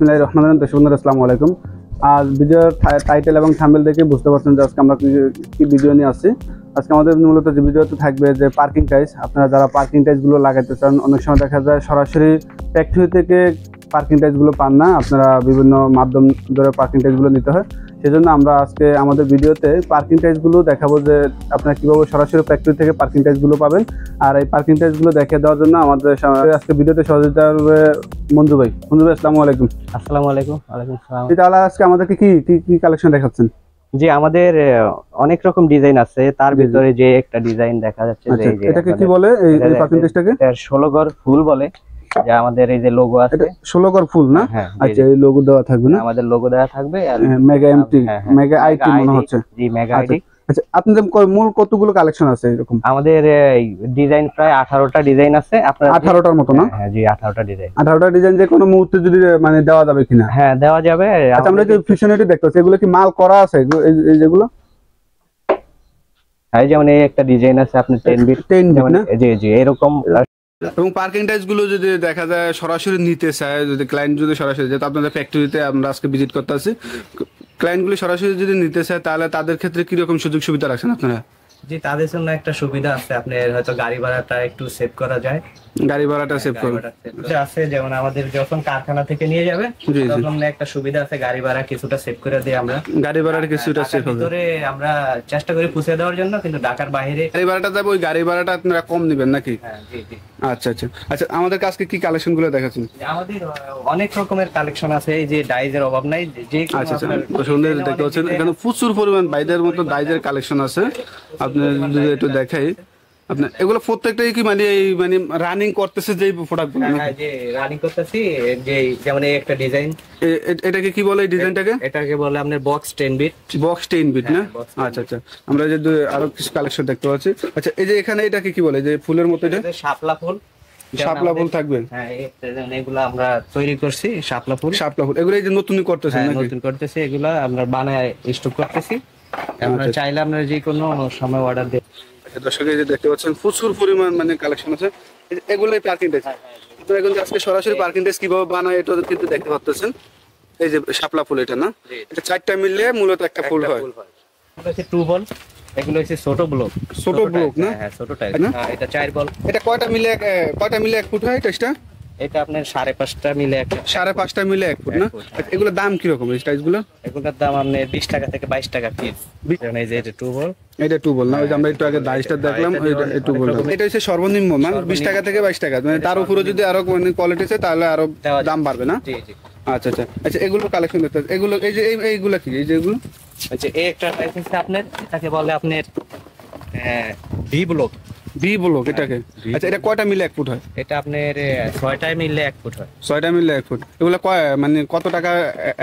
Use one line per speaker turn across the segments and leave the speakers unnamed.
বিসমিল্লাহ রহমান দেশ বন্ধুরা আসসালামু আলাইকুম আর ভিডিওর টাইটেল এবং থাম্বেল দেখে বুঝতে পারছেন যে আজকে আমরা কি ভিডিও নিয়ে আসছি আজকে আমাদের মূলত যে ভিডিওতে থাকবে যে পার্কিং টাইস আপনারা যারা পার্কিং টাইসগুলো লাগাতে চান অনেক সময় দেখা যায় সরাসরি ফ্যাক্টরি থেকে পার্কিং টাইসগুলো পান না আপনারা বিভিন্ন মাধ্যম ধরে পার্কিং টাইসগুলো নিতে হয় সেজন্য আমরা আজকে আমাদের ভিডিওতে পার্কিং টাইসগুলো দেখাবো যে আপনারা কীভাবে সরাসরি ফ্যাক্টরি থেকে পার্কিং টাইসগুলো পাবেন আর এই পার্কিং টাইসগুলো দেখে দেওয়ার জন্য আমাদের আজকে ভিডিওতে সহযোগিতা হবে মঞ্জু ভাই মঞ্জু ভাই আসসালামু আলাইকুম আসসালামু আলাইকুম ওয়ালাইকুম আসসালাম তাহলে আজকে আমাদেরকে কি কি কালেকশন দেখাচ্ছেন যে আমাদের অনেক রকম ডিজাইন আছে তার ভিতরে যে একটা ডিজাইন দেখা যাচ্ছে আচ্ছা, এটাকে কি বলে এই পার্কিং টাইসটাকে 16 ঘর ফুল বলে যে আমাদের এই যে লোগো আছে ষোলকর ফুল না হ্যাঁ, হ্যাঁ, আচ্ছা এই লোগো দেওয়া থাকবে না আমাদের লোগো দেওয়া থাকবে মেগা এমটি মেগা আইটি মনে হচ্ছে জি মেগা আইটি ডিজাইন যে কোনো মুহূর্তে যদি মানে দেওয়া যাবে কিনা হ্যাঁ দেওয়া যাবে আচ্ছা আমরা ফিশনারি কি মাল করা আছে এই হ্যাঁ, যেমন এই একটা ডিজাইন আছে আপনি ten bit ten G G এরকম এবং পার্কিং টাইজ গুলো যদি দেখা যায় সরাসরি নিতে চায় যদি ক্লায়েন্ট যদি সরাসরি যেহেতু আপনাদের ফ্যাক্টরিতে আমরা আজকে ভিজিট করতে আসি গুলি সরাসরি যদি নিতে চায় তাহলে তাদের ক্ষেত্রে কিরকম সুযোগ সুবিধা রাখছেন আপনারা তাদের জন্য একটা সুবিধা আছে হয়তো গাড়ি ভাড়াটা একটু সেভ করা যায় গাড়ি ভাড়াটা সেভ করা আছে যেমন আমাদের যখন কারখানা থেকে নিয়ে যাবে তখন একটা সুবিধা আছে গাড়ি ভাড়া কিছুটা সেভ করে দিই আমরা গাড়ি ভাড়ার কিছুটা সেভ হবে আমরা চেষ্টা করি দেওয়ার জন্য কিন্তু ঢাকার বাইরে গাড়ি ভাড়াটা যাবে ওই গাড়ি ভাড়াটা আপনারা কম নেবেন নাকি হ্যাঁ, আচ্ছা আচ্ছা আচ্ছা আমাদের কাছে কি কালেকশন গুলো দেখাচ্ছেন আমাদের অনেক রকমের কালেকশন আছে এই যে ডাইজের অভাব নাই যে আচ্ছা আচ্ছা সুন্দর দেখতে পাচ্ছেন এখানে প্রচুর পরিমাণ বাইদের মতো ডাইজের কালেকশন আছে একটু দেখাই আপনার এগুলো প্রত্যেকটাই কি মানে এই মানে রানিং করতেছে হ্যাঁ, হ্যাঁ, যে যে রানিং করতেছি যে যেমন এই একটা ডিজাইন এটাকে কি বলে ডিজাইনটাকে এটাকে বলে আপনার বক্স 10 বিট বক্স 10 বিট না হ্যাঁ, আচ্ছা আচ্ছা আমরা যে আরো কিছু কালেকশন দেখতে পাচ্ছি আচ্ছা এই যে এখানে এটাকে কি বলে যে ফুলের মতো এটা শাপলা ফুল শাপলা ফুল থাকবেন হ্যাঁ এগুলো আমরা তৈরি করছি শাপলা ফুল শাপলা ফুল এগুলো এই যে নতুন করতেছেন নতুন করতেছি এগুলো আমরা বানায় স্টক করতেছি আমরা চাইলে আপনারা যে কোনো সময় অর্ডার দিয়ে আচ্ছা, দর্শক যে দেখতে পাচ্ছেন প্রচুর পরিমাণ মানে কালেকশন আছে এগুলোই পার্কিং হ্যাঁ, হ্যাঁ, ডেস্ক হ্যাঁ। আপনারা কিন্তু আজকে সরাসরি পার্কিং ডেস্ক কিভাবে বানায় এটা কিন্তু দেখতে পাচ্ছেন এই যে শাপলা ফুল এটা না এটা চারটা মিললে মূলত একটা ফুল হয় টু বল এগুলো হচ্ছে ছোট ব্লক ছোট ব্লক না হ্যাঁ ছোট টাইপ এটা চার বল এটা কয়টা মিলে কয়টা মিলে এক ফুট হয় টেস্টটা এটা আপনার সাড়ে পাঁচটা মিলে এক সাড়ে পাঁচটা মিলে এক ফুট না হ্যাঁ। এগুলোর দাম কিরকম এই টাইসগুলো এগুলোর দাম আপনার বিশ টাকা থেকে বাইশ টাকা পিস এই যে এটা টু বল এটা টু না ওই আমরা একটু আগে দাইশটা হ্যাঁ, দেখলাম এটা মানে এটা হচ্ছে সর্বনিম্ন মান বিশ টাকা থেকে বাইশ টাকা মানে তার উপরে যদি আরো মানে কোয়ালিটি আছে তাহলে আরো দাম বাড়বে না আচ্ছা আচ্ছা আচ্ছা এগুলো কালেকশন দেখতে এগুলো এই যে এইগুলো কি এই যে এগুলো আচ্ছা এই একটা আপনার এটাকে বলে আপনার হ্যাঁ বি ব্লক বি ব্লক এটাকে হ্যাঁ, আচ্ছা এটা কয়টা মিলে এক ফুট হয় এটা আপনার ছয়টায় মিলে এক ফুট হয় ছয়টা মিলে এক ফুট এগুলো কয় মানে কত টাকা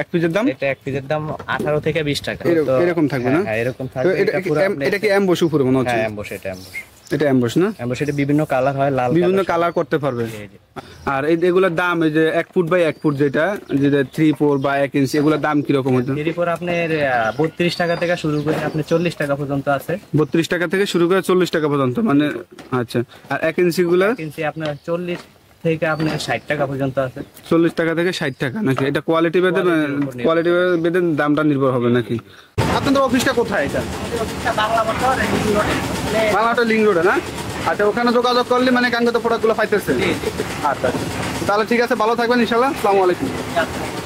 এক পিসের দাম এটা এক পিসের দাম আঠারো থেকে বিশ টাকা এরকম থাকবে না হ্যাঁ, হ্যাঁ, এরকম থাকবে এটা কি এম বসু মনে হচ্ছে এটা অ্যাম্বুশ না অ্যাম্বুশ এটা বিভিন্ন কালার হয় লাল বিভিন্ন কালার করতে পারবে আর এই এগুলোর দাম এই যে এক ফুট বাই এক ফুট যেটা যেটা থ্রি ফোর বা এক ইঞ্চি এগুলোর দাম কিরকম হতো থ্রি ফোর আপনার বত্রিশ টাকা থেকে শুরু করে আপনি চল্লিশ টাকা পর্যন্ত আছে বত্রিশ টাকা থেকে শুরু করে চল্লিশ টাকা পর্যন্ত মানে আচ্ছা আর এক ইঞ্চি গুলো ইঞ্চি আপনার চল্লিশ থেকে আপনার ষাট টাকা পর্যন্ত আছে চল্লিশ টাকা থেকে ষাট টাকা নাকি এটা কোয়ালিটি বেদে কোয়ালিটি বেদে দামটা নির্ভর হবে নাকি আপনাদের অফিসটা কোথায় এটা বাংলা বাংলাটা লিঙ্ক রোডে না আচ্ছা ওখানে যোগাযোগ করলে মানে কাঙ্ক্ষিত প্রোডাক্টগুলো পাইতেছে আচ্ছা, আচ্ছা তাহলে ঠিক আছে ভালো থাকবেন ইনশাল্লাহ আসসালামু আলাইকুম আচ্ছা।